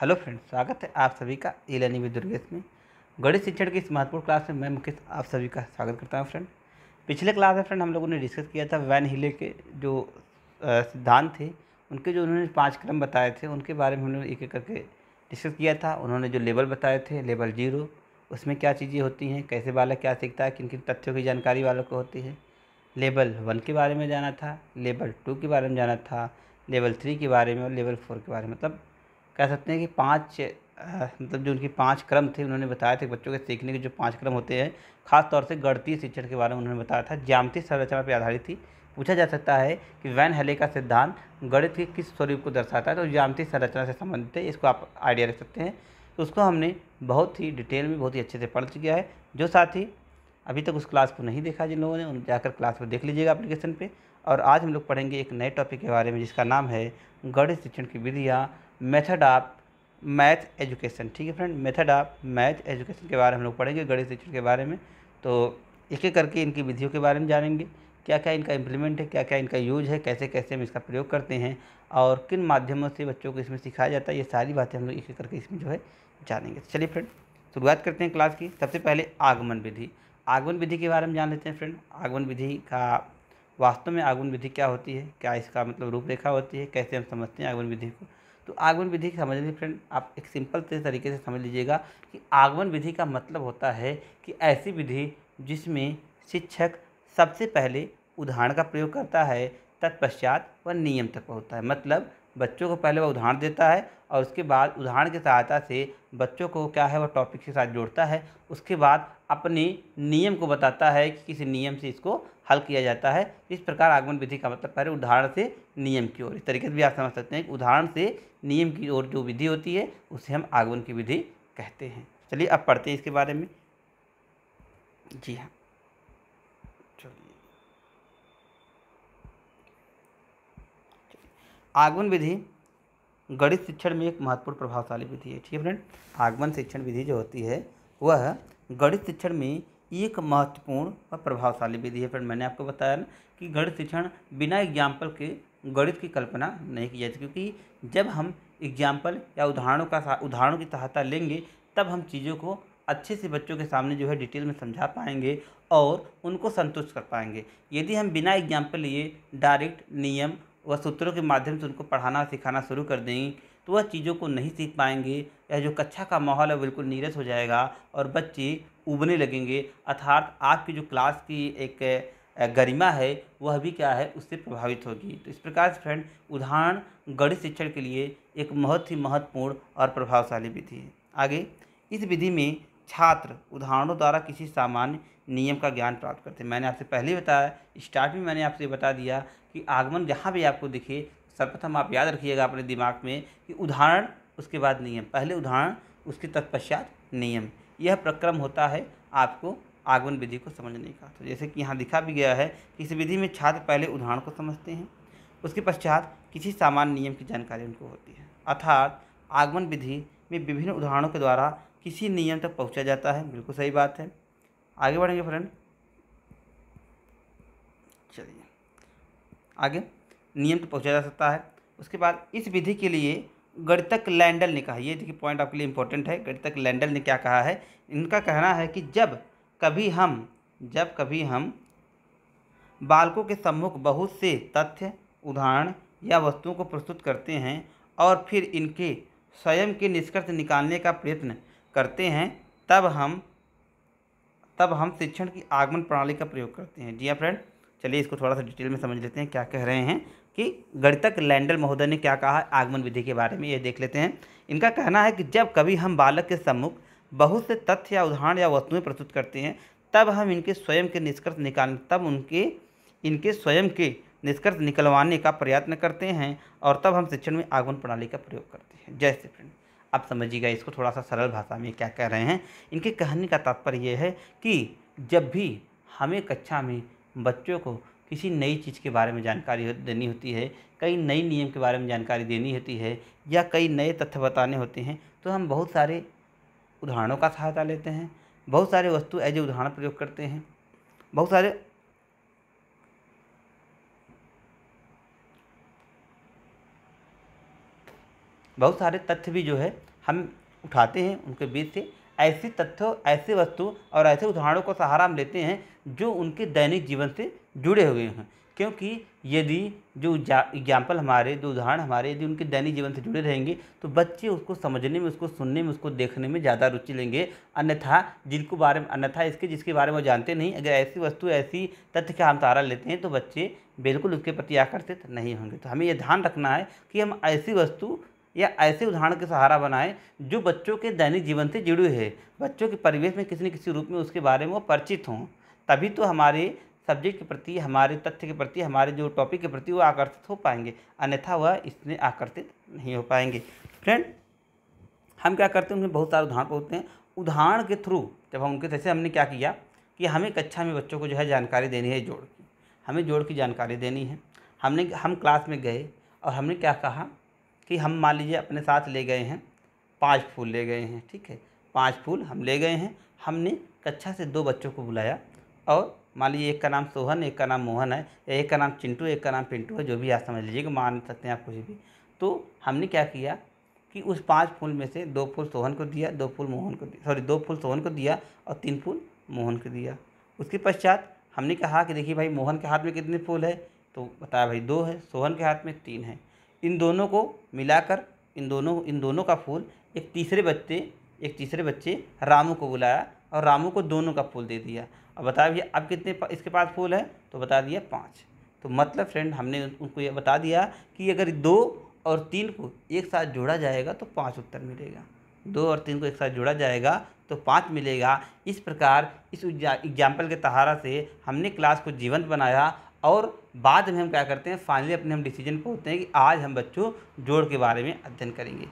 hello friends स्वागत है आप सभी का ई लर्निंग विद दुर्गेश में गणित शिक्षण की इस महत्वपूर्ण क्लास में मैं मुकेश आप सभी का स्वागत करता हूं फ्रेंड पिछले क्लास में फ्रेंड हम लोगों ने डिस्कस किया था वैन हिले के जो सिद्धांत थे उनके जो उन्होंने पाँच क्रम बताए थे उनके बारे में हम एक एक करके डिस्कस किया था उन्होंने जो लेवल बताए थे लेवल जीरो उसमें क्या चीज़ें होती हैं कैसे बालक क्या सीखता है किन किन तथ्यों की जानकारी बालक को होती है लेवल वन के बारे में जाना था लेवल टू के बारे में जाना था लेवल थ्री के बारे में और लेवल फोर के बारे में मतलब कह सकते हैं कि पाँच मतलब जो उनकी पाँच क्रम थे उन्होंने बताया था बच्चों के सीखने के जो पाँच क्रम होते हैं खासतौर से गणतीय शिक्षण के बारे में उन्होंने बताया था ज्यामती संरचना पर आधारित थी पूछा जा सकता है कि वैन हेले का सिद्धांत गणित के किस स्वरूप को दर्शाता है तो ज्यामती संरचना से संबंधित है इसको आप आइडिया रख सकते हैं तो उसको हमने बहुत ही डिटेल में बहुत ही अच्छे से पढ़ चुका है जो साथी अभी तक उस क्लास को नहीं देखा जिन लोगों ने उन जाकर क्लास को देख लीजिएगा एप्लीकेशन पर और आज हम लोग पढ़ेंगे एक नए टॉपिक के बारे में जिसका नाम है गणित शिक्षण की विधियाँ मेथड ऑफ मैथ एजुकेशन ठीक है friend method of math education के बारे में हम लोग पढ़ेंगे गणित शिक्षण के बारे में तो एक एक करके इनकी विधियों के बारे में जानेंगे क्या क्या इनका इम्प्लीमेंट है क्या क्या इनका यूज है कैसे कैसे हम इसका प्रयोग करते हैं और किन माध्यमों से बच्चों को इसमें सिखाया जाता है ये सारी बातें हम लोग एक एक करके इसमें जो है जानेंगे चलिए फ्रेंड शुरुआत करते हैं क्लास की सबसे पहले आगमन विधि आगमन विधि के बारे में जान लेते हैं फ्रेंड आगमन विधि का वास्तव में आगमन विधि क्या होती है क्या इसका मतलब रूपरेखा होती है कैसे हम समझते हैं आगमन विधि को तो आगमन विधि समझ लीजिए फ्रेंड आप एक सिंपल तरीके से समझ लीजिएगा कि आगमन विधि का मतलब होता है कि ऐसी विधि जिसमें शिक्षक सबसे पहले उदाहरण का प्रयोग करता है तत्पश्चात वह नियम तक पहुँचता है मतलब बच्चों को पहले वह उदाहरण देता है और उसके बाद उदाहरण की सहायता से बच्चों को क्या है वह टॉपिक के साथ जोड़ता है उसके बाद अपने नियम को बताता है कि किसी नियम से इसको हल किया जाता है इस प्रकार आगमन विधि का मतलब पहले उदाहरण से नियम की ओर इस तरीके से भी आप समझ सकते हैं कि उदाहरण से नियम की ओर जो विधि होती है उसे हम आगमन की विधि कहते हैं चलिए अब पढ़ते हैं इसके बारे में जी हाँ आगमन विधि गणित शिक्षण में एक महत्वपूर्ण प्रभावशाली विधि है ठीक है फ्रेंड आगमन शिक्षण विधि जो होती है वह गणित शिक्षण में एक महत्वपूर्ण और प्रभावशाली विधि है फ्रेंड मैंने आपको बताया ना कि गणित शिक्षण बिना एग्जाम्पल के गणित की कल्पना नहीं की जाती क्योंकि जब हम एग्जाम्पल या उदाहरणों का उदाहरणों की सहायता लेंगे तब हम चीज़ों को अच्छे से बच्चों के सामने जो है डिटेल में समझा पाएंगे और उनको संतुष्ट कर पाएंगे यदि हम बिना एग्जाम्पल लिए डायरेक्ट नियम व सूत्रों के माध्यम से उनको पढ़ाना सिखाना शुरू कर दें तो वह चीज़ों को नहीं सीख पाएंगे या जो कक्षा का माहौल है बिल्कुल नीरस हो जाएगा और बच्चे उबने लगेंगे अर्थात आपकी जो क्लास की एक गरिमा है वह भी क्या है उससे प्रभावित होगी तो इस प्रकार से फ्रेंड उदाहरण गणित शिक्षण के लिए एक बहुत ही महत्वपूर्ण और प्रभावशाली विधि है आगे इस विधि में छात्र उदाहरणों द्वारा किसी सामान्य नियम का ज्ञान प्राप्त करते हैं मैंने आपसे पहले बताया स्टार्ट में मैंने आपसे बता दिया कि आगमन जहाँ भी आपको दिखे सर्वप्रथम आप याद रखिएगा अपने दिमाग में कि उदाहरण उसके बाद नियम पहले उदाहरण उसके तत्पश्चात नियम यह प्रक्रम होता है आपको आगमन विधि को समझने का तो जैसे कि यहाँ दिखा भी गया है कि इस विधि में छात्र पहले उदाहरण को समझते हैं उसके पश्चात किसी सामान्य नियम की जानकारी उनको होती है अर्थात आगमन विधि में विभिन्न उदाहरणों के द्वारा किसी नियम तक पहुँचा जाता है बिल्कुल सही बात है आगे बढ़ेंगे फ्रेंड चलिए आगे नियम तक तो पहुँचा जा सकता है उसके बाद इस विधि के लिए गणितक लैंडल ने कहा ये देखिए पॉइंट आपके लिए इंपॉर्टेंट है गणितक लैंडल ने क्या कहा है इनका कहना है कि जब कभी हम जब कभी हम बालकों के सम्मुख बहुत से तथ्य उदाहरण या वस्तुओं को प्रस्तुत करते हैं और फिर इनके स्वयं के निष्कर्ष निकालने का प्रयत्न करते हैं तब हम तब हम शिक्षण की आगमन प्रणाली का प्रयोग करते हैं जी हाँ फ्रेंड चलिए इसको थोड़ा सा डिटेल में समझ लेते हैं क्या कह रहे हैं कि गणितक लैंडल महोदय ने क्या कहा आगमन विधि के बारे में ये देख लेते हैं इनका कहना है कि जब कभी हम बालक के सम्मुख बहुत से तथ्य या उदाहरण या वस्तुएं प्रस्तुत करते हैं तब हम इनके स्वयं के निष्कर्ष निकाल तब उनके इनके स्वयं के निष्कर्ष निकलवाने का प्रयत्न करते हैं और तब हम शिक्षण में आगमन प्रणाली का प्रयोग करते हैं जैसे फ्रेंड आप समझिएगा इसको थोड़ा सा सरल भाषा में क्या कह रहे हैं इनके कहने का तात्पर्य यह है कि जब भी हमें कक्षा में बच्चों को किसी नई चीज़ के बारे में जानकारी देनी होती है कई नई नियम के बारे में जानकारी देनी होती है या कई नए तथ्य बताने होते हैं तो हम बहुत सारे उदाहरणों का सहायता लेते हैं बहुत सारे वस्तु एज ए उदाहरण प्रयोग करते हैं बहुत सारे बहुत सारे तथ्य भी जो है हम उठाते हैं उनके बीच से ऐसे तथ्यों ऐसे वस्तु और ऐसे उदाहरणों का सहारा हम लेते हैं जो उनके दैनिक जीवन से जुड़े हुए हैं क्योंकि यदि जो एग्जाम्पल हमारे जो उदाहरण हमारे यदि उनके दैनिक जीवन से जुड़े रहेंगे तो बच्चे उसको समझने में उसको सुनने में उसको देखने में ज़्यादा रुचि लेंगे अन्यथा जिनको बारे में अन्यथा इसके जिसके बारे में वो जानते नहीं अगर ऐसी वस्तु ऐसी तथ्य का हम सहारा लेते हैं तो बच्चे बिल्कुल उसके प्रति आकर्षित नहीं होंगे तो हमें यह ध्यान रखना है कि हम ऐसी वस्तु या ऐसे उदाहरण के सहारा बनाएं जो बच्चों के दैनिक जीवन से जुड़े हुए बच्चों के परिवेश में किसी न किसी रूप में उसके बारे में वो परिचित हों तभी तो हमारे सब्जेक्ट के प्रति हमारे तथ्य के प्रति हमारे जो टॉपिक के प्रति वो आकर्षित हो पाएंगे अन्यथा वह इसमें आकर्षित नहीं हो पाएंगे फ्रेंड हम क्या करते हैं उनमें बहुत सारे उदाहरण होते हैं उदाहरण के थ्रू जब हम उनके जैसे हमने क्या किया कि हमें कक्षा अच्छा में बच्चों को जो है जानकारी देनी है जोड़ की हमें जोड़ की जानकारी देनी है हमने हम क्लास में गए और हमने क्या कहा कि हम मान लीजिए अपने साथ ले गए हैं पाँच फूल ले गए हैं ठीक है पाँच फूल हम ले गए हैं हमने कक्षा अच्छा से दो बच्चों को बुलाया और मान लीजिए एक का नाम सोहन एक का नाम मोहन है एक का नाम चिंटू एक का नाम पिंटू है जो भी आप समझ लीजिए कि मान सकते हैं आप कुछ भी तो हमने क्या किया कि उस पांच फूल में से दो फूल सोहन को दिया दो फूल मोहन को सॉरी दो फूल सोहन को दिया और तीन फूल मोहन को दिया उसके पश्चात हमने कहा कि देखिए भाई मोहन के हाथ में कितने फूल है तो बताया भाई दो है सोहन के हाथ में तीन है इन दोनों को मिलाकर इन दोनों इन दोनों का फूल एक तीसरे बच्चे एक तीसरे बच्चे रामू को बुलाया और रामू को दोनों का फूल दे दिया अब बता दिया अब कितने इसके पास फूल है तो बता दिया पाँच तो मतलब फ्रेंड हमने उनको ये बता दिया कि अगर दो और तीन को एक साथ जोड़ा जाएगा तो पाँच उत्तर मिलेगा दो और तीन को एक साथ जोड़ा जाएगा तो पाँच मिलेगा इस प्रकार इस एग्जाम्पल के तहारा से हमने क्लास को जीवंत बनाया और बाद में हम क्या करते हैं फाइनली अपने हम डिसीजन पर होते हैं कि आज हम बच्चों जोड़ के बारे में अध्ययन करेंगे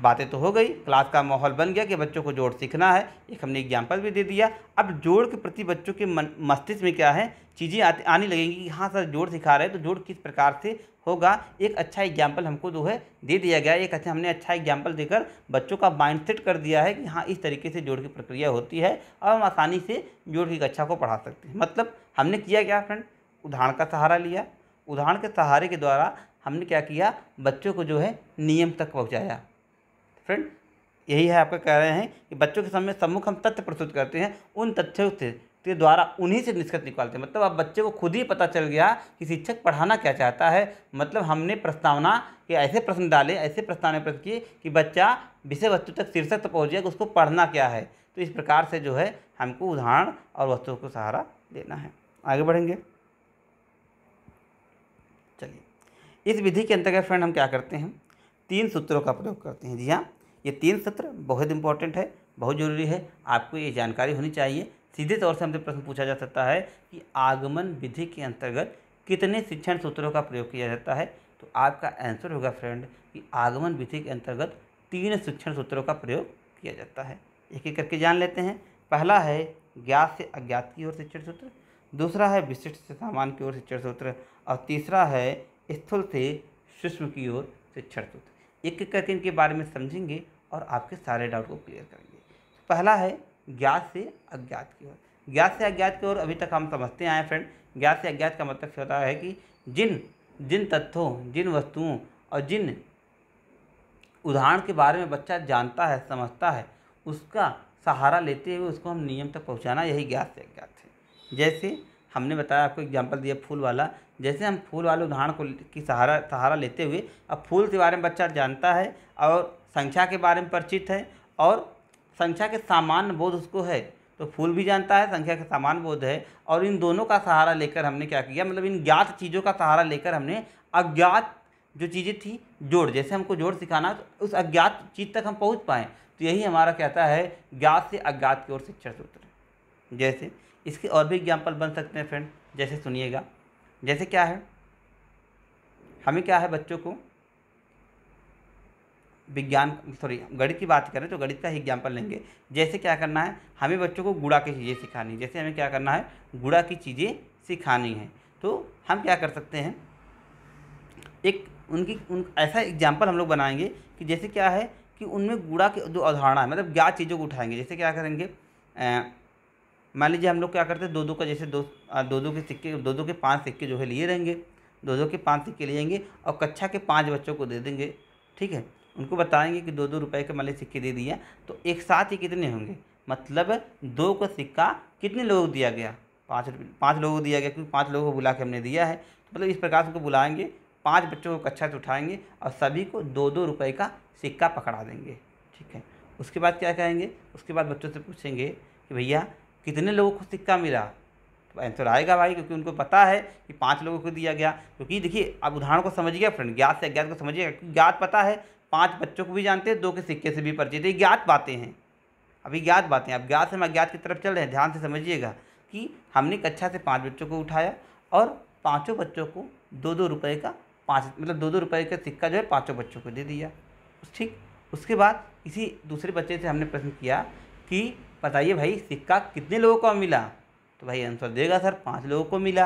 बातें तो हो गई क्लास का माहौल बन गया कि बच्चों को जोड़ सीखना है एक हमने एग्जाम्पल भी दे दिया अब जोड़ के प्रति बच्चों के मस्तिष्क में क्या है चीज़ें आने लगेंगी कि हाँ सर जोड़ सिखा रहे हैं तो जोड़ किस प्रकार से होगा एक अच्छा एग्जाम्पल हमको जो है दे दिया गया एक अच्छा हमने अच्छा एग्जाम्पल देकर बच्चों का माइंड कर दिया है कि हाँ इस तरीके से जोड़ की प्रक्रिया होती है और हम आसानी से जोड़ की कक्षा को पढ़ा सकते हैं मतलब हमने किया क्या फ्रेंड उदाहरण का सहारा लिया उदाहरण के सहारे के द्वारा हमने क्या किया बच्चों को जो है नियम तक पहुँचाया फ्रेंड यही है आपका कह रहे हैं कि बच्चों के सामने सम्मुख हम तथ्य प्रस्तुत करते हैं उन तथ्यों से के द्वारा उन्हीं से निष्कर्ष निकालते हैं मतलब अब बच्चे को खुद ही पता चल गया कि शिक्षक पढ़ाना क्या चाहता है मतलब हमने प्रस्तावना के ऐसे प्रश्न डाले ऐसे प्रस्तावना प्रश्न किए कि बच्चा विषय वस्तु तक शीर्षक तक पहुँच जाए कि उसको पढ़ना क्या है तो इस प्रकार से जो है हमको उदाहरण और वस्तुओं को सहारा देना है आगे बढ़ेंगे चलिए इस विधि के अंतर्गत फ्रेंड हम क्या करते हैं तीन सूत्रों का प्रयोग करते हैं जी हाँ ये तीन सत्र बहुत इंपॉर्टेंट है बहुत ज़रूरी है आपको ये जानकारी होनी चाहिए सीधे तौर से हमसे प्रश्न पूछा जा सकता है कि आगमन विधि के अंतर्गत कितने शिक्षण सूत्रों का प्रयोग किया जाता है तो आपका आंसर होगा फ्रेंड कि आगमन विधि के अंतर्गत तीन शिक्षण सूत्रों का प्रयोग किया जाता है एक एक करके जान लेते हैं पहला है ज्ञात से अज्ञात की ओर शिक्षण सूत्र दूसरा है विशिष्ट से सामान की ओर शिक्षण सूत्र और तीसरा है स्थूल से सूक्ष्म की ओर शिक्षण सूत्र एक एक करके इनके बारे में समझेंगे और आपके सारे डाउट को क्लियर करेंगे पहला है ज्ञात से अज्ञात की ओर ज्ञात से अज्ञात की ओर अभी तक हम समझते आए फ्रेंड ज्ञात से अज्ञात का मतलब होता है कि जिन जिन तथ्यों जिन वस्तुओं और जिन उदाहरण के बारे में बच्चा जानता है समझता है उसका सहारा लेते हुए उसको हम नियम तक पहुंचाना यही ज्ञात से अज्ञात है जैसे हमने बताया आपको एग्जाम्पल दिया फूल वाला जैसे हम फूल वाले उदाहरण को की सहारा सहारा लेते हुए अब फूल के बारे में बच्चा जानता है और संख्या के बारे में परिचित है और संख्या के सामान्य बोध उसको है तो फूल भी जानता है संख्या का सामान्य बोध है और इन दोनों का सहारा लेकर हमने क्या किया मतलब इन ज्ञात चीज़ों का सहारा लेकर हमने अज्ञात जो चीज़ें थी जोड़ जैसे हमको जोड़ सिखाना तो उस अज्ञात चीज़ तक हम पहुंच पाएँ तो यही हमारा कहता है ज्ञात से अज्ञात की ओर शिक्षा सूत्र जैसे इसके और भी एग्जाम्पल बन सकते हैं फ्रेंड जैसे सुनिएगा जैसे क्या है हमें क्या है बच्चों को विज्ञान सॉरी गणित की बात करें तो गणित का ही एग्जाम्पल लेंगे जैसे क्या करना है हमें बच्चों को गुड़ा की चीज़ें सिखानी जैसे हमें क्या करना है गुड़ा की चीज़ें सिखानी है तो हम क्या कर सकते हैं एक उनकी उन ऐसा एग्जाम्पल हम लोग बनाएंगे कि जैसे क्या है कि उनमें गुड़ा की जो अवधारणा है मतलब ज्ञात चीज़ों को उठाएंगे जैसे क्या करेंगे मान लीजिए हम लोग क्या करते हैं दो दो का जैसे दो दो दो के सिक्के दो दो के पांच सिक्के जो है लिए रहेंगे दो दो के पांच सिक्के लिए जाएंगे और कक्षा के पांच बच्चों को दे देंगे ठीक है उनको बताएंगे कि दो दो रुपए के माले सिक्के दे दिए तो एक साथ ही कितने होंगे मतलब दो का सिक्का कितने लोगों को दिया गया पाँच पाँच लोगों को दिया गया क्योंकि पाँच लोगों को बुला के हमने दिया है तो मतलब इस प्रकार से उनको बुलाएंगे पाँच बच्चों को कक्षा से उठाएंगे और सभी को दो दो रुपये का सिक्का पकड़ा देंगे ठीक है उसके बाद क्या कहेंगे उसके बाद बच्चों से पूछेंगे कि भैया कितने लोगों को सिक्का मिला तो आंसर आएगा भाई क्योंकि उनको पता है कि पाँच लोगों को दिया गया क्योंकि देखिए अब उदाहरण को समझिएगा फ्रेंड ज्ञात से अज्ञात को समझिएगा क्योंकि ज्ञात पता है पांच बच्चों को भी जानते हैं दो के सिक्के से भी परिचित है ज्ञात बातें हैं अभी ज्ञात बातें अब ज्ञात से हम अज्ञात की तरफ चल रहे हैं ध्यान से समझिएगा कि हमने कक्षा अच्छा से पाँच बच्चों को उठाया और पाँचों बच्चों को दो दो रुपये का पाँच मतलब दो दो रुपये का सिक्का जो है पाँचों बच्चों को दे दिया ठीक उसके बाद इसी दूसरे बच्चे से हमने प्रश्न किया कि बताइए भाई सिक्का कितने लोगों को मिला तो भाई आंसर देगा सर पाँच लोगों को मिला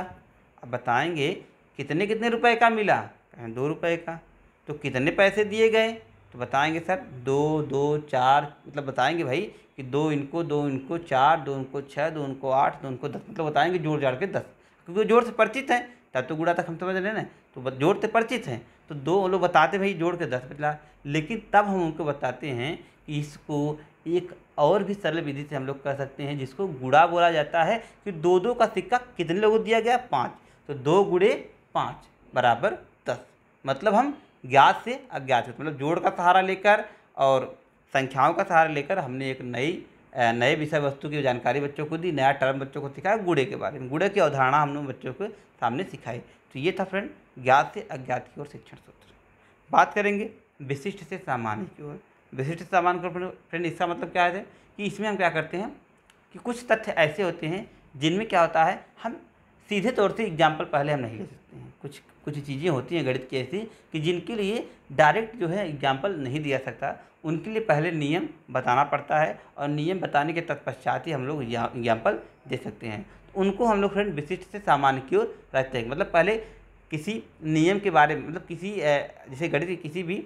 अब बताएँगे कितने कितने रुपये का मिला कहें दो रुपये का तो कितने पैसे दिए गए तो बताएंगे सर दो दो चार मतलब बताएंगे भाई कि दो इनको दो इनको चार दो इनको छः दो इनको आठ दो इनको दस मतलब बताएंगे जोड़ जाड़ के दस क्योंकि जोर से परिचित हैं तब तो गुड़ा तक हम समझ रहे ना तो जोड़ से परिचित हैं तो दो लोग बताते भाई जोड़ के दस बदला लेकिन तब हम उनको बताते हैं कि इसको एक और भी सरल विधि से हम लोग कर सकते हैं जिसको गुड़ा बोला जाता है कि दो दो का सिक्का कितने लोगों को दिया गया पाँच तो दो गुड़े पाँच बराबर दस मतलब हम ज्ञात से अज्ञात से तो मतलब जोड़ का सहारा लेकर और संख्याओं का सहारा लेकर हमने एक नई नए विषय वस्तु की जानकारी बच्चों को दी नया टर्म बच्चों को सिखाया गुड़े के बारे में गुड़े की अवधारणा हमने बच्चों के सामने सिखाई तो ये था फ्रेंड ज्ञात से अज्ञात की ओर शिक्षण सूत्र बात करेंगे विशिष्ट से सामान्य की ओर विशिष्ट से सामान्य ओर फ्रेंड इसका मतलब क्या है कि इसमें हम क्या करते हैं कि कुछ तथ्य ऐसे होते हैं जिनमें क्या होता है हम सीधे तौर से एग्जाम्पल पहले हम नहीं ले सकते हैं कुछ कुछ चीज़ें होती हैं गणित की ऐसी कि जिनके लिए डायरेक्ट जो है एग्जाम्पल नहीं दिया सकता उनके लिए पहले नियम बताना पड़ता है और नियम बताने के तत्पश्चात ही हम लोग एग्जाम्पल दे सकते हैं तो उनको हम लोग फ्रेंड विशिष्ट से सामान्य की ओर रखते हैं मतलब पहले किसी नियम के बारे में मतलब किसी जैसे गणित के किसी भी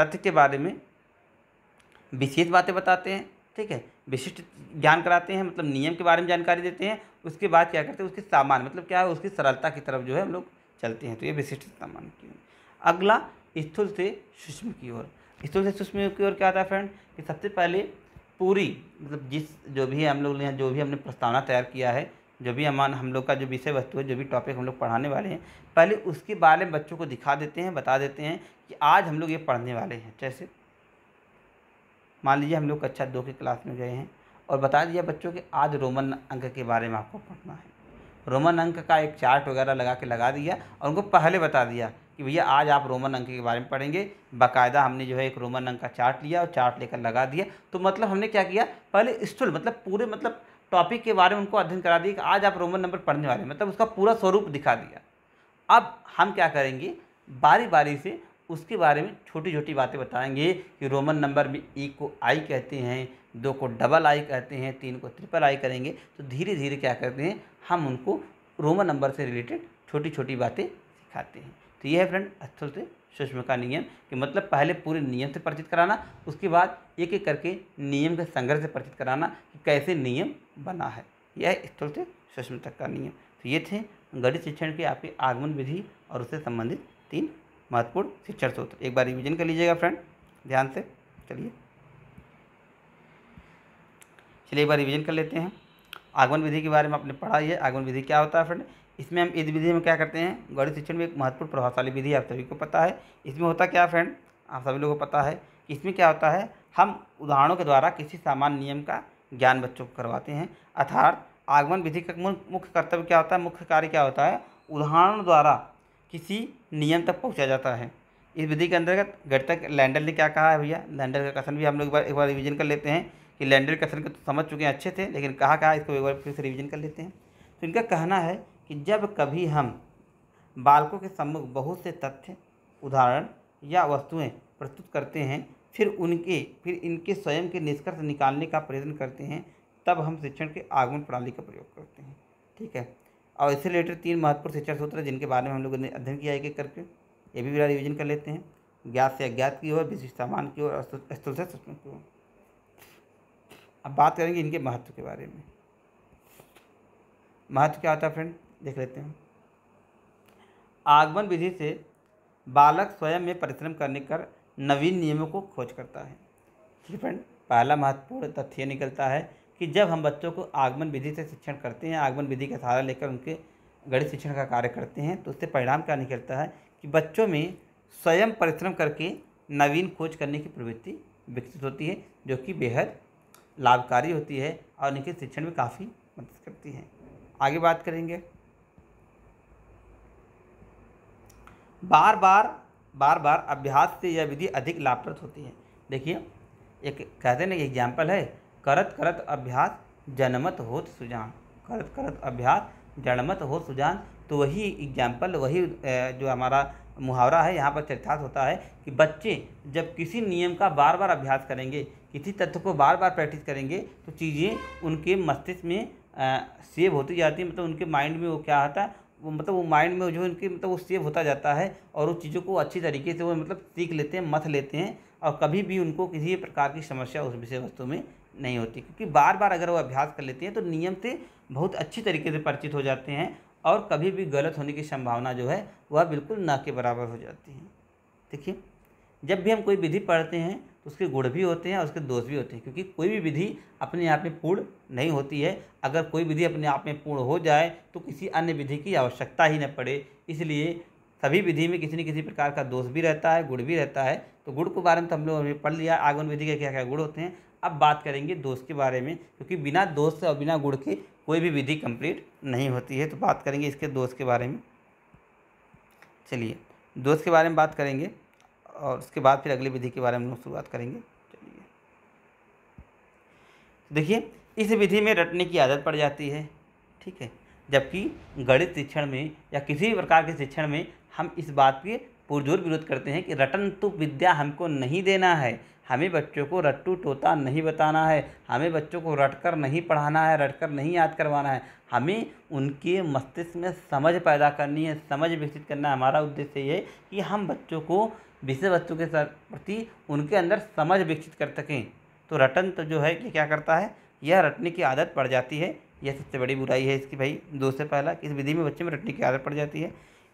तथ्य के बारे में विशेष बातें बताते हैं ठीक है विशिष्ट ज्ञान कराते हैं मतलब नियम के बारे में जानकारी देते हैं उसके बाद क्या करते हैं उसके सामान्य मतलब क्या है उसकी सरलता की तरफ जो है हम लोग चलते हैं तो ये विशिष्ट तापमान की अगला स्थूल से सूक्ष्म की ओर स्थूल से सूक्ष्म की ओर क्या आता है फ्रेंड कि सबसे पहले पूरी मतलब जिस जो भी हम लोग ने जो भी हमने प्रस्तावना तैयार किया है जो भी हमान हम लोग का जो विषय वस्तु है जो भी टॉपिक हम लोग पढ़ाने वाले हैं पहले उसके बारे में बच्चों को दिखा देते हैं बता देते हैं कि आज हम लोग ये पढ़ने वाले हैं जैसे मान लीजिए हम लोग कक्षा दो की क्लास में गए हैं और बता दिया बच्चों के आज रोमन अंक के बारे में आपको पढ़ना है रोमन अंक का एक चार्ट वगैरह लगा के लगा दिया और उनको पहले बता दिया कि भैया आज आप रोमन अंक के बारे में पढ़ेंगे बाकायदा हमने जो है एक रोमन अंक का चार्ट लिया और चार्ट लेकर लगा दिया तो मतलब हमने क्या किया पहले स्थूल मतलब पूरे मतलब टॉपिक के बारे में उनको अध्ययन करा दिया कि आज आप रोमन नंबर पढ़ने वाले मतलब उसका पूरा स्वरूप दिखा दिया अब हम क्या करेंगे बारी बारी से उसके बारे में छोटी छोटी बातें बताएंगे कि रोमन नंबर में ई को आई कहते हैं दो को डबल आई कहते हैं तीन को ट्रिपल आई करेंगे तो धीरे धीरे क्या करते हैं हम उनको रोमन नंबर से रिलेटेड छोटी छोटी बातें सिखाते हैं तो यह है फ्रेंड स्थल से सूक्ष्म का नियम कि मतलब पहले पूरे नियम से परिचित कराना उसके बाद एक एक करके नियम के संघर्ष से परिचित कराना कि कैसे नियम बना है यह स्थल से सूक्ष्म तक का नियम तो ये थे गणित शिक्षण के आपके आगमन विधि और उससे संबंधित तीन महत्वपूर्ण शिक्षण सूत्र एक बार रिविजन कर लीजिएगा फ्रेंड ध्यान से चलिए चलिए एक बार रिविजन कर लेते हैं आगमन विधि के बारे में आपने पढ़ा ये आगमन विधि क्या होता है फ्रेंड इसमें हम इस विधि में क्या करते हैं गौरी शिक्षण में एक महत्वपूर्ण प्रभावशाली विधि आप सभी को पता है इसमें होता क्या फ्रेंड आप सभी लोगों को पता है इसमें क्या होता है हम उदाहरणों के द्वारा किसी सामान्य नियम का ज्ञान बच्चों को करवाते हैं अर्थात आगमन विधि का मुख्य कर्तव्य क्या होता है मुख्य कार्य क्या होता है उदाहरण द्वारा किसी नियम तक पहुँचा जाता है इस विधि के अंतर्गत गणतक लैंडर ने क्या कहा है भैया लैंडर का कथन भी हम लोग एक बार एक बार रिविजन कर लेते हैं कि लैंडर क्वेश्चन के तो समझ चुके हैं अच्छे थे लेकिन कहा कहा इसको एक बार फिर से रिविजन कर लेते हैं तो इनका कहना है कि जब कभी हम बालकों के सम्मुख बहुत से तथ्य उदाहरण या वस्तुएं प्रस्तुत करते हैं फिर उनके फिर इनके स्वयं के निष्कर्ष निकालने का प्रयत्न करते हैं तब हम शिक्षण के आगमन प्रणाली का प्रयोग करते हैं ठीक है और इससे रिलेटेड तीन महत्वपूर्ण शिक्षण सूत्र हैं जिनके बारे में हम लोगों ने अध्ययन किया एक एक करके ये भी मेरा रिविजन कर लेते हैं ज्ञात से अज्ञात की ओर विशिष्ट सामान की ओर स्थल से सूक्ष्म की ओर अब बात करेंगे इनके महत्व के बारे में महत्व क्या होता है फ्रेंड देख लेते हैं आगमन विधि से बालक स्वयं में परिश्रम करने कर नवीन नियमों को खोज करता है ठीक है फ्रेंड पहला महत्वपूर्ण तथ्य निकलता है कि जब हम बच्चों को आगमन विधि से शिक्षण करते हैं आगमन विधि का सहारा लेकर उनके गणित शिक्षण का कार्य करते हैं तो उससे परिणाम क्या निकलता है कि बच्चों में स्वयं परिश्रम करके नवीन खोज करने की प्रवृत्ति विकसित होती है जो कि बेहद लाभकारी होती है और उनके शिक्षण में काफ़ी मदद करती है आगे बात करेंगे बार बार बार बार अभ्यास से यह विधि अधिक लाभप्रद होती है देखिए एक कहते ना एग्जाम्पल है करत करत अभ्यास जनमत होत सुजान करत करत अभ्यास जनमत हो सुजान तो वही एग्जाम्पल वही जो हमारा मुहावरा है यहाँ पर चरितार्थ होता है कि बच्चे जब किसी नियम का बार बार अभ्यास करेंगे किसी तथ्य को बार बार प्रैक्टिस करेंगे तो चीज़ें उनके मस्तिष्क में सेव होती जाती है मतलब उनके माइंड में वो क्या आता है वो मतलब वो माइंड में जो उनके मतलब वो सेव होता जाता है और उस चीज़ों को अच्छी तरीके से वो मतलब सीख लेते हैं मत लेते हैं और कभी भी उनको किसी प्रकार की समस्या उस विषय वस्तु में नहीं होती क्योंकि बार बार अगर वो अभ्यास कर लेते हैं तो नियम से बहुत अच्छी तरीके से परिचित हो जाते हैं और कभी भी गलत होने की संभावना जो है वह बिल्कुल ना के बराबर हो जाती है देखिए जब भी हम कोई विधि पढ़ते हैं तो उसके गुण भी होते हैं और उसके दोष भी होते हैं क्योंकि कोई भी विधि अपने आप में पूर्ण नहीं होती है अगर कोई विधि अपने आप में पूर्ण हो जाए तो किसी अन्य विधि की आवश्यकता ही न पड़े इसलिए सभी विधि में किसी न किसी प्रकार का दोष भी रहता है गुण भी रहता है तो गुण के बारे में तो हम लोगों ने पढ़ लिया आगमन विधि के क्या क्या गुण होते हैं अब बात करेंगे दोष के बारे में क्योंकि बिना दोष और बिना गुण के कोई भी विधि कंप्लीट नहीं होती है तो बात करेंगे इसके दोष के बारे में चलिए दोष के बारे में बात करेंगे और उसके बाद फिर अगली विधि के बारे में हम लोग शुरुआत करेंगे चलिए देखिए इस विधि में रटने की आदत पड़ जाती है ठीक है जबकि गणित शिक्षण में या किसी भी प्रकार के शिक्षण में हम इस बात के पुरजोर विरोध करते हैं कि रटन तो विद्या हमको नहीं देना है हमें बच्चों को रट्टू तोता नहीं बताना है हमें बच्चों को रट कर नहीं पढ़ाना है रट कर नहीं याद करवाना है हमें उनके मस्तिष्क में समझ पैदा करनी है समझ विकसित करना है हमारा उद्देश्य ये है कि हम बच्चों को विषय बच्चों के प्रति उनके अंदर समझ विकसित कर सकें तो रटन तो जो है कि क्या करता है यह रटने की आदत पड़ जाती है यह सबसे बड़ी बुराई है इसकी भाई दो से पहला इस विधि में बच्चे में रटने की आदत पड़ जाती है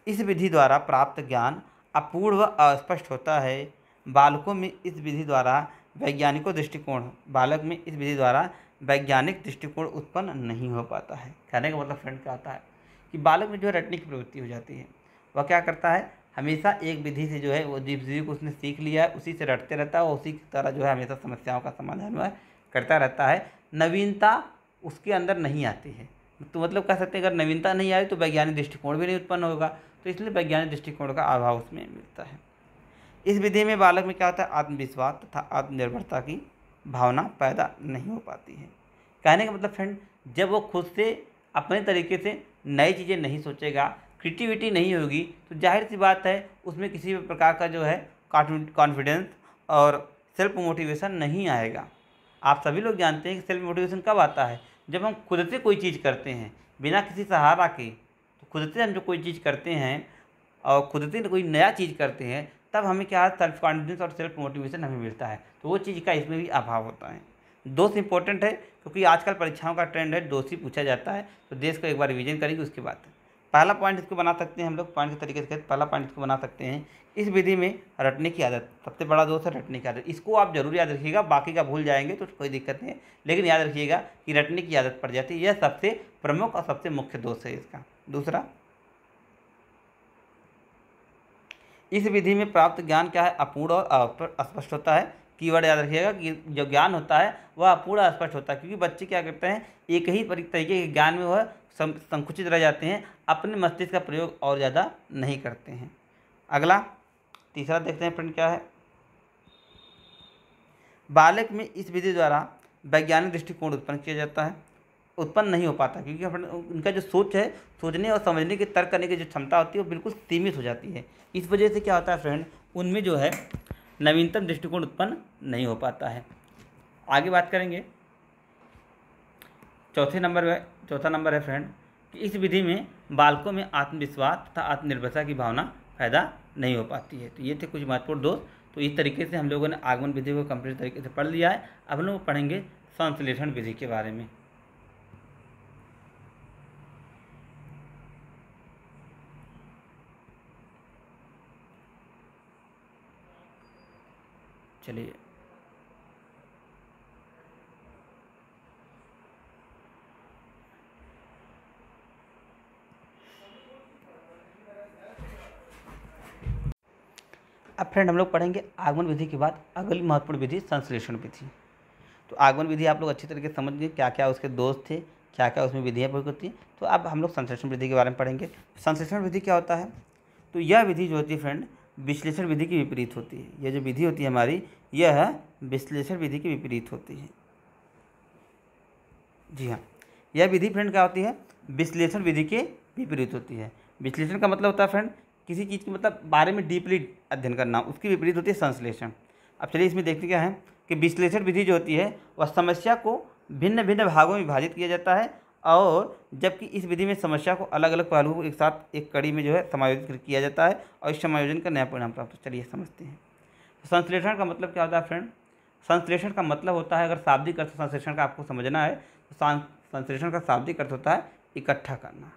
इस विधि द्वारा प्राप्त ज्ञान अपूर्व अस्पष्ट होता है बालकों में इस विधि द्वारा वैज्ञानिकों दृष्टिकोण बालक में इस विधि द्वारा वैज्ञानिक दृष्टिकोण उत्पन्न नहीं हो पाता है कहने का मतलब फ्रेंड क्या होता है कि बालक में जो रटने की प्रवृत्ति हो जाती है वह क्या करता है हमेशा एक विधि से जो है वो जिस विधि को उसने सीख लिया है उसी से रटते रहता है और उसी की तरह जो है हमेशा समस्याओं का समाधान वह करता रहता है नवीनता उसके अंदर नहीं आती है तो मतलब कह सकते हैं अगर नवीनता नहीं आई तो वैज्ञानिक दृष्टिकोण भी नहीं उत्पन्न होगा तो इसलिए वैज्ञानिक दृष्टिकोण का अभाव उसमें मिलता है इस विधि में बालक में क्या होता है आत्मविश्वास तथा आत्मनिर्भरता की भावना पैदा नहीं हो पाती है कहने का मतलब फ्रेंड जब वो खुद से अपने तरीके से नई चीज़ें नहीं सोचेगा क्रिएटिविटी नहीं होगी तो जाहिर सी बात है उसमें किसी भी प्रकार का जो है कॉन्फिडेंस और सेल्फ मोटिवेशन नहीं आएगा आप सभी लोग जानते हैं कि सेल्फ मोटिवेशन कब आता है जब हम खुद से कोई चीज़ करते हैं बिना किसी सहारा के तो खुद से हम जो कोई चीज़ करते हैं और खुद से कोई नया चीज़ करते हैं तब हमें क्या सेल्फ कॉन्फिडेंस और सेल्फ मोटिवेशन हमें मिलता है तो वो चीज़ का इसमें भी अभाव होता है दोस्त इंपॉर्टेंट है क्योंकि आजकल परीक्षाओं का ट्रेंड है दोस्त ही पूछा जाता है तो देश को एक बार रिविजन करेंगे उसके बाद पहला पॉइंट इसको बना सकते हैं हम लोग पॉइंट के तरीके से पहला पॉइंट इसको बना सकते हैं इस विधि में रटने की आदत सबसे बड़ा दोस्त है रटने की आदत इसको आप जरूर याद रखिएगा बाकी का भूल जाएंगे तो कोई दिक्कत नहीं है लेकिन याद रखिएगा कि रटने की आदत पड़ जाती है यह सबसे प्रमुख और सबसे मुख्य दोस्त है इसका दूसरा इस विधि में प्राप्त ज्ञान क्या है अपूर्ण और अस्पष्ट होता है कीवर्ड याद रखिएगा कि जो ज्ञान होता है वह अपूर्ण स्पष्ट होता है क्योंकि बच्चे क्या करते हैं एक ही तरीके के ज्ञान में वह संकुचित रह जाते हैं अपने मस्तिष्क का प्रयोग और ज़्यादा नहीं करते हैं अगला तीसरा देखते हैं फ्रेंड क्या है बालक में इस विधि द्वारा वैज्ञानिक दृष्टिकोण उत्पन्न किया जाता है उत्पन्न नहीं हो पाता क्योंकि उनका जो सोच है सोचने और समझने की तर्क करने की जो क्षमता होती है वो बिल्कुल सीमित हो जाती है इस वजह से क्या होता है फ्रेंड उनमें जो है नवीनतम दृष्टिकोण उत्पन्न नहीं हो पाता है आगे बात करेंगे चौथे नंबर में चौथा नंबर है फ्रेंड कि इस विधि में बालकों में आत्मविश्वास तथा आत्मनिर्भरता की भावना पैदा नहीं हो पाती है तो ये थे कुछ महत्वपूर्ण दोस्त तो इस तरीके से हम लोगों ने आगमन विधि को कंप्लीट तरीके से पढ़ लिया है अब हम लोग पढ़ेंगे संश्लेषण विधि के बारे में चलिए अब फ्रेंड हम लोग पढ़ेंगे आगमन विधि के बाद अगली महत्वपूर्ण विधि संश्लेषण विधि तो आगमन विधि आप लोग अच्छी तरीके से समझ गए क्या क्या उसके दोस्त थे क्या क्या उसमें विधियाँ प्रयोग होती तो अब हम लोग संश्लेषण विधि के बारे में पढ़ेंगे संश्लेषण विधि क्या होता है तो यह विधि जो होती है फ्रेंड विश्लेषण विधि की विपरीत होती है यह जो विधि होती है हमारी यह विश्लेषण विधि की विपरीत होती है जी हाँ यह विधि फ्रेंड क्या होती है विश्लेषण विधि के विपरीत होती है विश्लेषण का मतलब होता है फ्रेंड किसी चीज़ के मतलब बारे में डीपली अध्ययन करना उसकी विपरीत होती है संश्लेषण अब चलिए इसमें देखते क्या है कि विश्लेषण विधि जो होती है वह समस्या को भिन्न भिन्न भागों में विभाजित किया जाता है और जबकि इस विधि में समस्या को अलग अलग पहलुओं को एक साथ एक कड़ी में जो है समायोजित किया जाता है और इस समायोजन का नया परिणाम प्राप्त चलिए समझते हैं तो संश्लेषण का मतलब क्या होता है फ्रेंड संश्लेषण का मतलब होता है अगर शाब्दिक अर्थ संश्लेषण का आपको समझना है तो संश्लेषण का शाब्दिक अर्थ होता है इकट्ठा करना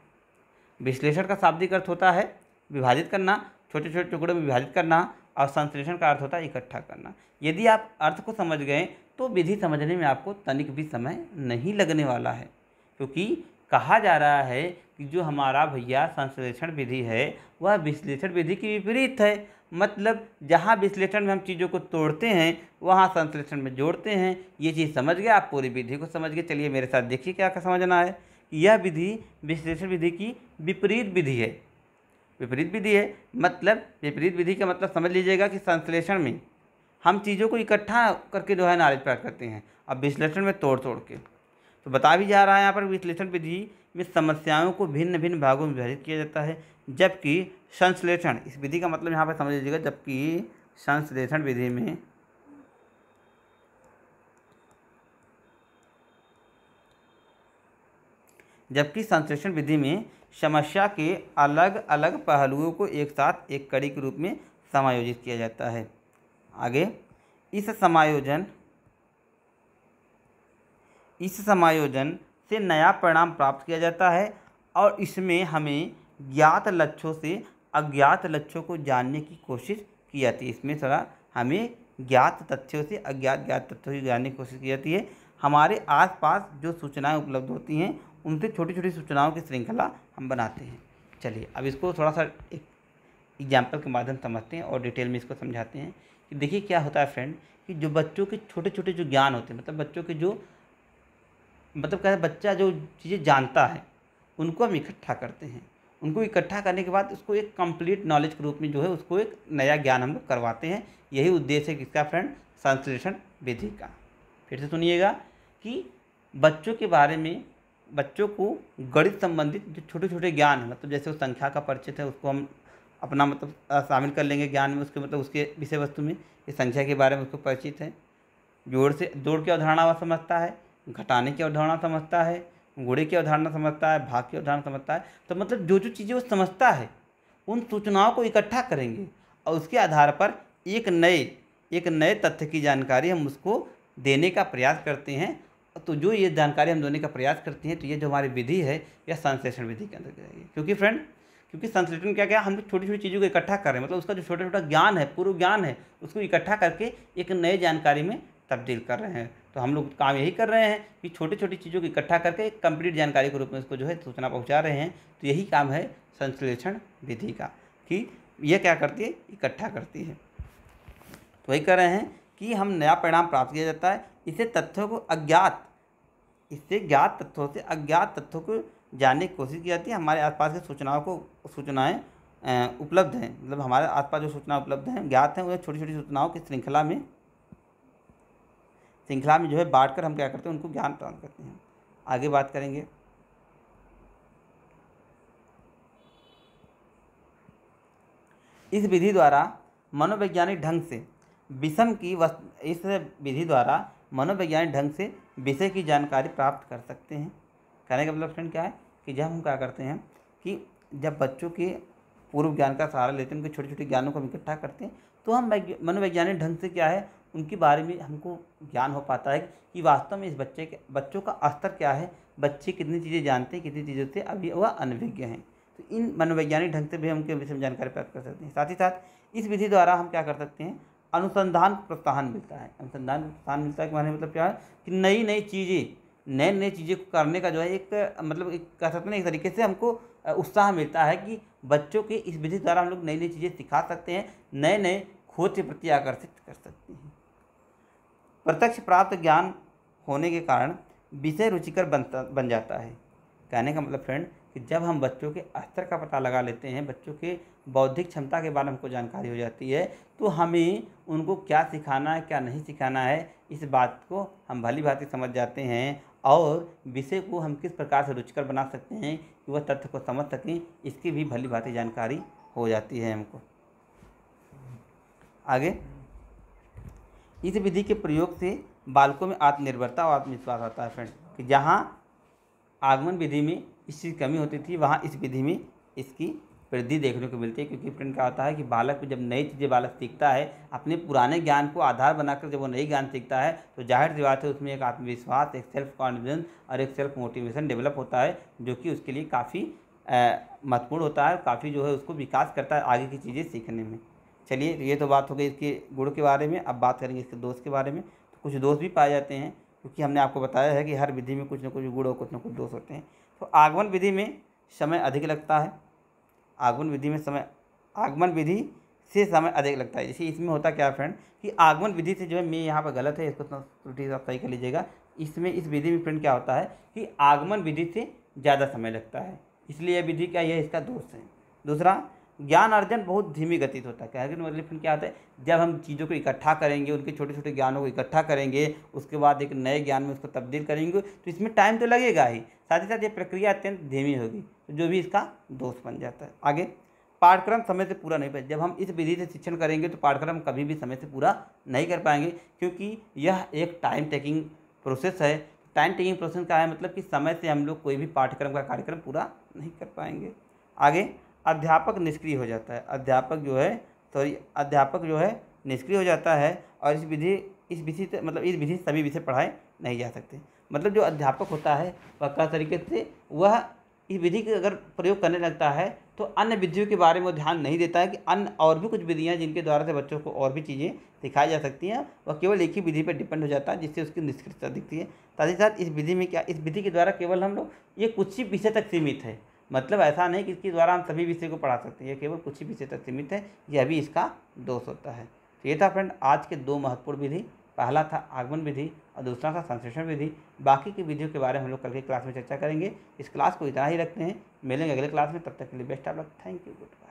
विश्लेषण का शाब्दिक अर्थ होता है विभाजित करना छोटे छोटे टुकड़ों में विभाजित करना और संश्लेषण का अर्थ होता है इकट्ठा करना यदि आप अर्थ को समझ गए तो विधि समझने में आपको तनिक भी समय नहीं लगने वाला है क्योंकि कहा जा रहा है कि जो हमारा भैया संश्लेषण विधि है वह विश्लेषण विधि की विपरीत है मतलब जहाँ विश्लेषण में हम चीज़ों को तोड़ते हैं वहाँ संश्लेषण में जोड़ते हैं ये चीज़ समझ गए आप पूरी विधि को समझ गए चलिए मेरे साथ देखिए क्या क्या समझना है यह विधि विश्लेषण विधि की विपरीत विधि है विपरीत विधि है मतलब विपरीत विधि का मतलब समझ लीजिएगा कि संश्लेषण में हम चीज़ों को इकट्ठा करके जो है नॉलेज प्राप्त करते हैं अब विश्लेषण में तोड़ तोड़ के तो बता भी जा रहा है यहाँ पर विश्लेषण विधि में समस्याओं को भिन्न भिन्न भागों में विभाजित किया जाता है जबकि संश्लेषण इस विधि का मतलब यहाँ पर समझ लीजिएगा जबकि संश्लेषण विधि में जबकि संश्लेषण विधि में समस्या के अलग अलग पहलुओं को एक साथ एक कड़ी के रूप में समायोजित किया जाता है आगे इस समायोजन इस समायोजन से नया परिणाम प्राप्त किया जाता है और इसमें हमें ज्ञात लक्ष्यों से अज्ञात लक्ष्यों को जानने की कोशिश की जाती है इसमें थोड़ा हमें ज्ञात तथ्यों से अज्ञात ज्ञात तथ्यों की जानने की कोशिश की जाती है हमारे आसपास जो सूचनाएं उपलब्ध होती हैं उनसे छोटी छोटी सूचनाओं की श्रृंखला हम बनाते हैं चलिए अब इसको थोड़ा सा एक एग्जाम्पल के माध्यम समझते हैं और डिटेल में इसको समझाते हैं कि देखिए क्या होता है फ्रेंड कि जो बच्चों के छोटे छोटे जो ज्ञान होते हैं मतलब बच्चों के जो मतलब कहते हैं बच्चा जो चीज़ें जानता है उनको हम इकट्ठा करते हैं उनको इकट्ठा करने के बाद उसको एक कंप्लीट नॉलेज के रूप में जो है उसको एक नया ज्ञान हम लोग करवाते हैं यही उद्देश्य है किसका फ्रेंड संश्लेषण विधि का फिर से सुनिएगा कि बच्चों के बारे में बच्चों को गणित संबंधित जो छोटे छोटे ज्ञान है मतलब जैसे वो संख्या का परिचित है उसको हम अपना मतलब शामिल कर लेंगे ज्ञान में उसके मतलब उसके विषय वस्तु में ये संख्या के बारे में उसको परिचित है जोड़ से जोड़ की अवधारणा वह समझता है घटाने की अवधारणा समझता है गुड़े की अवधारणा समझता है भाग की अवधारणा समझता है तो मतलब जो जो चीज़ें वो समझता है उन सूचनाओं को इकट्ठा करेंगे और उसके आधार पर एक नए एक नए तथ्य की जानकारी हम उसको देने का प्रयास करते हैं तो जो ये जानकारी हम देने का प्रयास करते हैं तो ये जो हमारी विधि है यह संश्लेषण विधि के अंदर जाएगी क्योंकि फ्रेंड क्योंकि संश्लेषण क्या क्या हम छोटी छोटी चीज़ों को इकट्ठा कर रहे हैं मतलब उसका जो छोटा छोटा ज्ञान है पूर्व ज्ञान है उसको इकट्ठा करके एक नए जानकारी में तब्दील कर रहे हैं तो हम लोग काम यही कर रहे हैं कि छोटी छोटी चीज़ों को इकट्ठा करके एक कंप्लीट जानकारी के रूप में उसको जो है सूचना पहुँचा रहे हैं तो यही काम है संश्लेषण विधि का कि यह क्या करती है इकट्ठा करती है तो वही कर रहे हैं कि हम नया परिणाम प्राप्त किया जाता है इसे तथ्यों को अज्ञात इससे ज्ञात तथ्यों से अज्ञात तथ्यों को जानने की कोशिश की जाती है हमारे आसपास की सूचनाओं को सूचनाएं उपलब्ध हैं मतलब हमारे आसपास जो सूचना उपलब्ध हैं ज्ञात हैं उन्हें छोटी छोटी सूचनाओं की श्रृंखला में श्रृंखला में जो है बांट कर हम क्या करते हैं उनको ज्ञान प्रदान करते हैं आगे बात करेंगे इस विधि द्वारा मनोवैज्ञानिक ढंग से विषम की वस् इस विधि द्वारा मनोवैज्ञानिक ढंग से विषय की जानकारी प्राप्त कर सकते हैं कहने का मतलब फ्रेंड क्या है कि जब हम क्या करते हैं कि जब बच्चों के पूर्व ज्ञान का सहारा लेते हैं उनके छोटे छोटे ज्ञानों को हम इकट्ठा करते हैं तो हम मनोवैज्ञानिक ढंग से क्या है उनके बारे में हमको ज्ञान हो पाता है कि वास्तव में इस बच्चे के बच्चों का स्तर क्या है बच्चे कितनी चीज़ें जानते हैं कितनी चीज़ों से अभी वह अनभिज्ञ हैं तो इन मनोवैज्ञानिक ढंग से भी हम उनके विषय में जानकारी प्राप्त कर सकते हैं साथ ही साथ इस विधि द्वारा हम क्या कर सकते हैं अनुसंधान प्रोत्साहन मिलता है अनुसंधान प्रोत्साहन मिलता है कि मतलब क्या है कि नई नई चीज़ें नए नए चीज़ें को करने का जो है एक मतलब एक कह सकते हैं एक तरीके से हमको उत्साह मिलता है कि बच्चों के इस विधि द्वारा हम लोग नई नई चीज़ें सिखा सकते हैं नए नए खोज के प्रति आकर्षित कर सकते हैं प्रत्यक्ष प्राप्त ज्ञान होने के कारण विषय रुचिकर बनता बन जाता है कहने का मतलब फ्रेंड कि जब हम बच्चों के स्तर का पता लगा लेते हैं बच्चों के बौद्धिक क्षमता के बारे में हमको जानकारी हो जाती है तो हमें उनको क्या सिखाना है क्या नहीं सिखाना है इस बात को हम भली भांति समझ जाते हैं और विषय को हम किस प्रकार से रुचिकर बना सकते हैं कि वह तथ्य को समझ सकें इसकी भी भली भांति जानकारी हो जाती है हमको आगे इस विधि के प्रयोग से बालकों में आत्मनिर्भरता और आत्मविश्वास आता है फ्रेंड कि जहाँ आगमन विधि में इस चीज़ कमी होती थी वहाँ इस विधि में इसकी वृद्धि देखने को मिलती है क्योंकि फ्रेंड क्या होता है कि बालक जब नई चीज़ें बालक सीखता है अपने पुराने ज्ञान को आधार बनाकर जब वो नई ज्ञान सीखता है तो जाहिर सी बात है उसमें एक आत्मविश्वास एक सेल्फ कॉन्फिडेंस और एक सेल्फ मोटिवेशन डेवलप होता है जो कि उसके लिए काफ़ी महत्वपूर्ण होता है काफ़ी जो है उसको विकास करता है आगे की चीज़ें सीखने में चलिए ये तो बात हो गई इसके गुड़ के बारे में अब बात करेंगे इसके दोष के बारे में तो कुछ दोष भी पाए जाते हैं क्योंकि हमने आपको बताया है कि हर विधि में कुछ ना कुछ गुड़ और कुछ ना कुछ दोष होते हैं तो आगमन विधि में समय अधिक लगता है आगमन विधि में समय आगमन विधि से समय अधिक लगता है जैसे इसमें होता क्या फ्रेंड कि आगमन विधि से जो है मैं यहाँ पर गलत है इसको त्रुटि आप सही कर लीजिएगा इसमें इस विधि में फ्रेंड क्या होता है कि आगमन विधि से ज़्यादा समय लगता है इसलिए यह विधि क्या यह इसका दोष है दूसरा ज्ञान अर्जन बहुत धीमी गति से होता है कैलकुलेटिव मतलब क्या होता है जब हम चीज़ों को इकट्ठा करेंगे उनके छोटे छोटे ज्ञानों को इकट्ठा करेंगे उसके बाद एक नए ज्ञान में उसको तब्दील करेंगे तो इसमें टाइम तो लगेगा ही साथ ही साथ ये प्रक्रिया अत्यंत धीमी होगी तो जो भी इसका दोष बन जाता है आगे पाठ्यक्रम समय से पूरा नहीं पाए जब हम इस विधि से शिक्षण करेंगे तो पाठ्यक्रम कभी भी समय से पूरा नहीं कर पाएंगे क्योंकि यह एक टाइम टेकिंग प्रोसेस है टाइम टेकिंग प्रोसेस का है मतलब कि समय से हम लोग कोई भी पाठ्यक्रम का कार्यक्रम पूरा नहीं कर पाएंगे आगे अध्यापक निष्क्रिय हो जाता है अध्यापक जो है सॉरी अध्यापक जो है निष्क्रिय हो जाता है और इस विधि इस विधि से मतलब इस विधि से सभी विषय पढ़ाए नहीं जा सकते मतलब जो अध्यापक होता है वह का तरीके से वह इस विधि का अगर प्रयोग करने लगता है तो अन्य विधियों के बारे में ध्यान नहीं देता है कि अन्य और भी कुछ विधियाँ जिनके द्वारा से बच्चों को और भी चीज़ें सिखाई जा सकती हैं वह केवल एक ही विधि पर डिपेंड हो जाता है जिससे उसकी निष्क्रियता दिखती है साथ ही साथ इस विधि में क्या इस विधि के द्वारा केवल हम लोग ये कुछ ही विषय तक सीमित है मतलब ऐसा नहीं कि इसके द्वारा हम सभी विषय को पढ़ा सकते हैं केवल कुछ ही विषय तक सीमित है यह भी इसका दोष होता है तो ये था फ्रेंड आज के दो महत्वपूर्ण विधि पहला था आगमन विधि और दूसरा था संश्लेषण विधि बाकी की विधियों के बारे में हम लोग कल की क्लास में चर्चा करेंगे इस क्लास को इतना ही रखते हैं मिलेंगे अगले क्लास में तब तक के लिए बेस्ट आप लोग थैंक यू गुड बाय